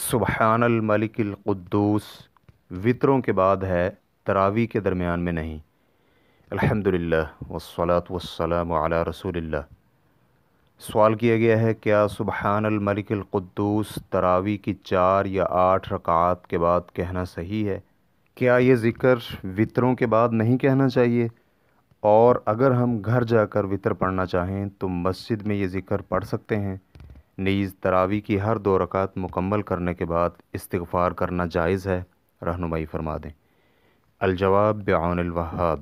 سبحان الملک القدوس وطروں کے بعد ہے تراوی کے درمیان میں نہیں الحمد للہ و سلاۃ وسلم علیہ رسول اللہ سوال کیا گیا ہے کیا سبحان الملک القدوس تراوی کی چار یا آٹھ رکعات کے بعد کہنا صحیح ہے کیا یہ ذکر وطروں کے بعد نہیں کہنا چاہیے اور اگر ہم گھر جا کر وطر پڑھنا چاہیں تو مسجد میں یہ ذکر پڑھ سکتے ہیں نیز تراوی کی ہر دو رکعت مکمل کرنے کے بعد استغفار کرنا جائز ہے رہنمائی فرما دیں الجواب بعون الوہاب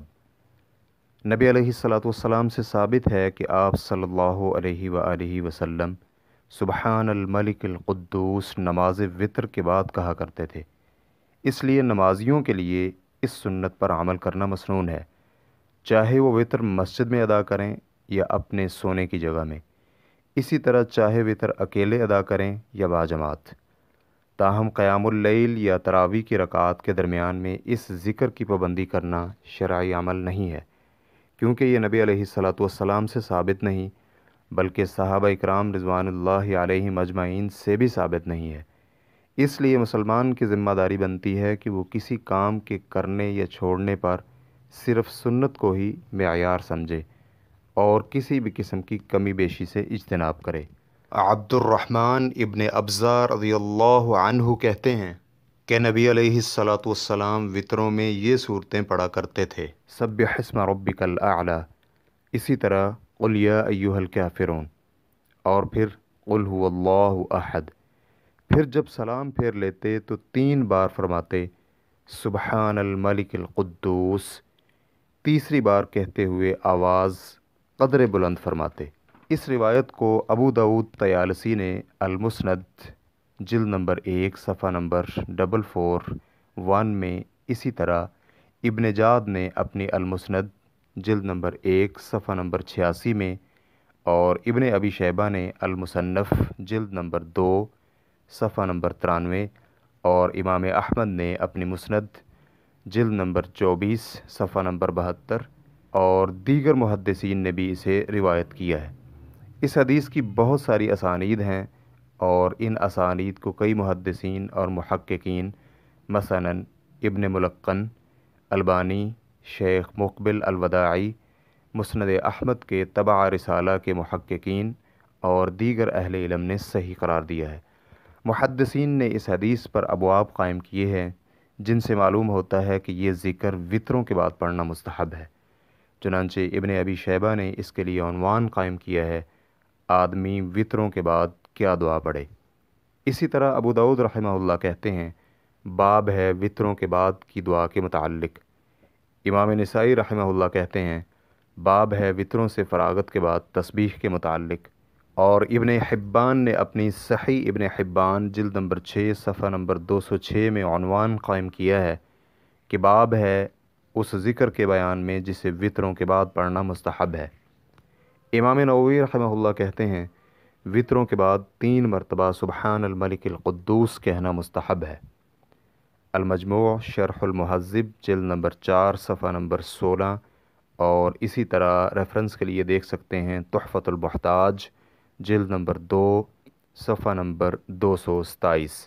نبی علیہ السلاۃ والسلام سے ثابت ہے کہ آپ صلی اللہ علیہ و وسلم سبحان الملک القدوس نماز وطر کے بعد کہا کرتے تھے اس لیے نمازیوں کے لیے اس سنت پر عمل کرنا مصنون ہے چاہے وہ وطر مسجد میں ادا کریں یا اپنے سونے کی جگہ میں اسی طرح چاہے وطر اکیلے ادا کریں یا باجماعت تاہم قیام اللیل یا تراوی کی رکعات کے درمیان میں اس ذکر کی پابندی کرنا شرعی عمل نہیں ہے کیونکہ یہ نبی علیہ صلاحت والسلام السلام سے ثابت نہیں بلکہ صحابہ اکرام رضوان اللہ علیہ مجمعین سے بھی ثابت نہیں ہے اس لیے مسلمان کی ذمہ داری بنتی ہے کہ وہ کسی کام کے کرنے یا چھوڑنے پر صرف سنت کو ہی معیار سمجھے اور کسی بھی قسم کی کمی بیشی سے اجتناب کرے عبد الرحمن ابن ابزار رضی اللہ عنہ کہتے ہیں کہ نبی علیہ السلاۃ والسلام وطروں میں یہ صورتیں پڑھا کرتے تھے سب حسم ربک الاعلی اسی طرح قلیہ ایوہ حلقر اور پھر اللہ عہد پھر جب سلام پھیر لیتے تو تین بار فرماتے سبحان الملک القدوس تیسری بار کہتے ہوئے آواز قدر بلند فرماتے اس روایت کو ابو دعود تیالسی نے المسند جلد نمبر ایک صفحہ نمبر ڈبل فور ون میں اسی طرح ابن جاد نے اپنی المسند جلد نمبر ایک صفحہ نمبر چھیاسی میں اور ابن ابی شیبہ نے المصنف جلد نمبر دو صفحہ نمبر ترانوے اور امام احمد نے اپنی مسند جلد نمبر چوبیس صفحہ نمبر بہتر اور دیگر محدثین نے بھی اسے روایت کیا ہے اس حدیث کی بہت ساری اسانید ہیں اور ان اسانید کو کئی محدثین اور محققین مثلا ابن ملقن البانی شیخ مقبل الوداعی مسند احمد کے طبع رسالہ کے محققین اور دیگر اہل علم نے صحیح قرار دیا ہے محدثین نے اس حدیث پر ابواب قائم کیے ہیں جن سے معلوم ہوتا ہے کہ یہ ذکر وطروں کے بعد پڑھنا مستحب ہے چنانچہ ابن ابی شیبہ نے اس کے لیے عنوان قائم کیا ہے آدمی وطروں کے بعد کیا دعا پڑھے اسی طرح ابو دعود رحمہ اللہ کہتے ہیں باب ہے وطروں کے بعد کی دعا کے متعلق امام نسائی رحمہ اللہ کہتے ہیں باب ہے وطروں سے فراغت کے بعد تسبیح کے متعلق اور ابن حبان نے اپنی صحیح ابن حبان جلد نمبر چھ صفحہ نمبر دو سو چھ میں عنوان قائم کیا ہے کہ باب ہے اس ذکر کے بیان میں جسے وطروں کے بعد پڑھنا مستحب ہے امام نووی رحمہ اللہ کہتے ہیں وطروں کے بعد تین مرتبہ سبحان الملک القدوس کہنا مستحب ہے المجموع شرح المہذب جل نمبر چار صفحہ نمبر سولہ اور اسی طرح ریفرنس کے لیے دیکھ سکتے ہیں تحفت المحتاج جلد نمبر دو صفحہ نمبر دو سو ستائیس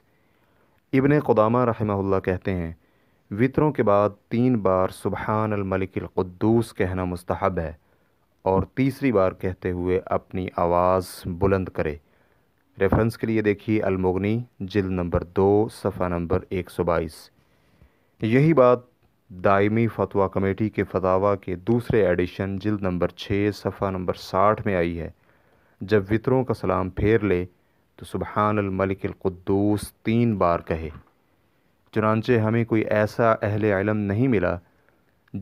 ابن قدامہ رحمہ اللہ کہتے ہیں وطروں کے بعد تین بار سبحان الملک القدوس کہنا مستحب ہے اور تیسری بار کہتے ہوئے اپنی آواز بلند کرے ریفرنس کے لیے دیکھیے المغنی جلد نمبر دو صفحہ نمبر ایک سو بائیس یہی بات دائمی فتویٰ کمیٹی کے فتاوہ کے دوسرے ایڈیشن جلد نمبر چھ صفحہ نمبر ساٹھ میں آئی ہے جب وطروں کا سلام پھیر لے تو سبحان الملک القدوس تین بار کہے چنانچہ ہمیں کوئی ایسا اہل علم نہیں ملا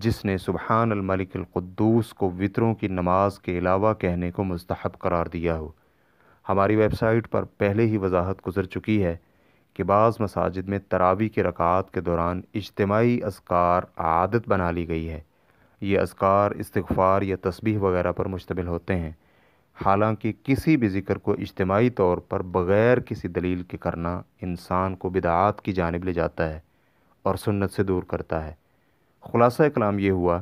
جس نے سبحان الملک القدوس کو وطروں کی نماز کے علاوہ کہنے کو مستحب قرار دیا ہو ہماری ویب سائٹ پر پہلے ہی وضاحت گزر چکی ہے کہ بعض مساجد میں تراوی کے رکعات کے دوران اجتماعی اذکار عادت بنا لی گئی ہے یہ اذکار استغفار یا تسبیح وغیرہ پر مشتمل ہوتے ہیں حالانکہ کسی بھی ذکر کو اجتماعی طور پر بغیر کسی دلیل کے کرنا انسان کو بدعات کی جانب لے جاتا ہے اور سنت سے دور کرتا ہے خلاصہ کلام یہ ہوا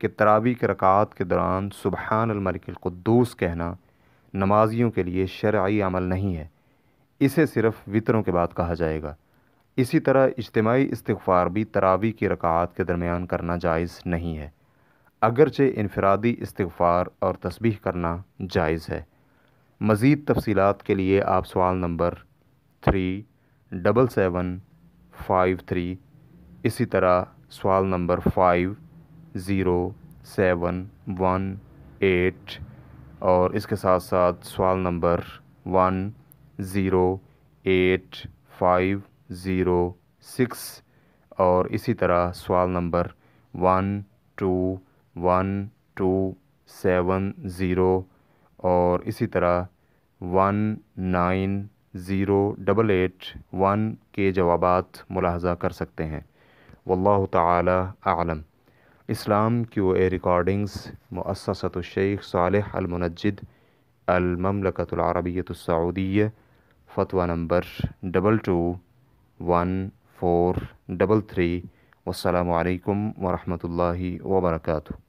کہ ترابی کے رکعات کے دوران سبحان الملک القدوس کہنا نمازیوں کے لیے شرعی عمل نہیں ہے اسے صرف وطروں کے بعد کہا جائے گا اسی طرح اجتماعی استغفار بھی تراوی کی رکعات کے درمیان کرنا جائز نہیں ہے اگرچہ انفرادی استغفار اور تسبیح کرنا جائز ہے مزید تفصیلات کے لیے آپ سوال number three double seven five three اسی طرح سوال number five zero seven one eight اور اس کے ساتھ ساتھ سوال number one zero eight five zero six اور اسی طرح سوال number one two one two seven zero اور اسی طرح one nine zero double eight one کے جوابات ملاحظہ کر سکتے ہیں واللہ تعالی اعلم اسلام کیو اے ریکارڈنگز مؤسسۃ الشیخ صالح المنجد المملکۃ السعودیہ فتویٰ number double two one four double three والسلام علیکم ورحمۃ اللہ وبرکاتہ